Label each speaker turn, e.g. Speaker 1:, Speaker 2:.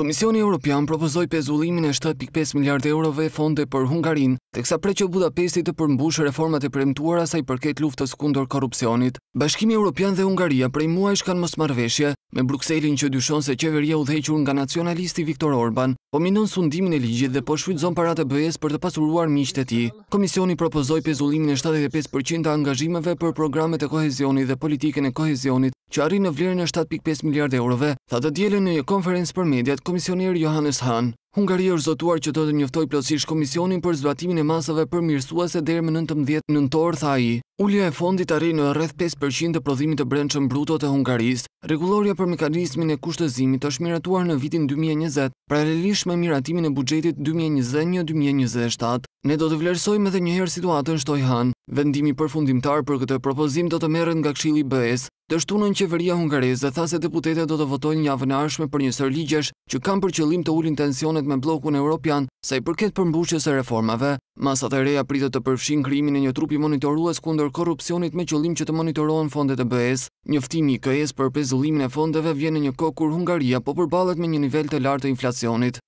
Speaker 1: Komisioni Europian propozoj pezullimin e 7.5 miliard eurove fonde për Hungarin, teksa pre që Budapestit të përmbush reformat e premtuara sa i përket luftës kundor korupcionit. Bashkimi Europian dhe Hungaria prej mua ishkan mos marveshje, me Bruxellin që dyshon se qeveria u dhequr nga nacionalisti Viktor Orban, po minon sundimin e ligjit dhe po shfrytëzon parat e bëjes për të pasuruar miqët e ti. Komisioni propozoj pezullimin e 75% angazhimeve për programet e kohezionit dhe politiken e kohezionit që arri në vlerën e 7.5 miliard eurove, tha të djelën në një konferens për mediat komisioner Johannes Hahn. Hungari është zotuar që të të njëftoj plësish komisionin për zbatimin e masave për mirësuase dherë më nëntëm dhjetë nëntorë, tha i. Ullja e fondit arri në rreth 5% të prodhimit të brendshëm bruto të Hungarist, regulloria për mekanismin e kushtëzimit është miratuar në vitin 2020, paralelish me miratimin e bugjetit 2021-2027. Ne do të vlerësojmë edhe njëherë situatën shtoj hanë. Vendimi për fundimtar për këtë propozim do të merën nga kshili BS, dështunën qeveria hungarez dhe tha se deputete do të votojnë një arshme për njësër ligjesh që kam për qëllim të ullin tensionet me blokun Europian sa i përket përmbushjes e reformave, masat e reja pritë të përfshin krimin e një trupi monitorues kunder korupcionit me qëllim që të monitorohen fondet e bëhes. njëftimi i KS për pezullimin e fondeve vjen një kokur Hungaria po përbalet me një nivel të lartë e inflacionit.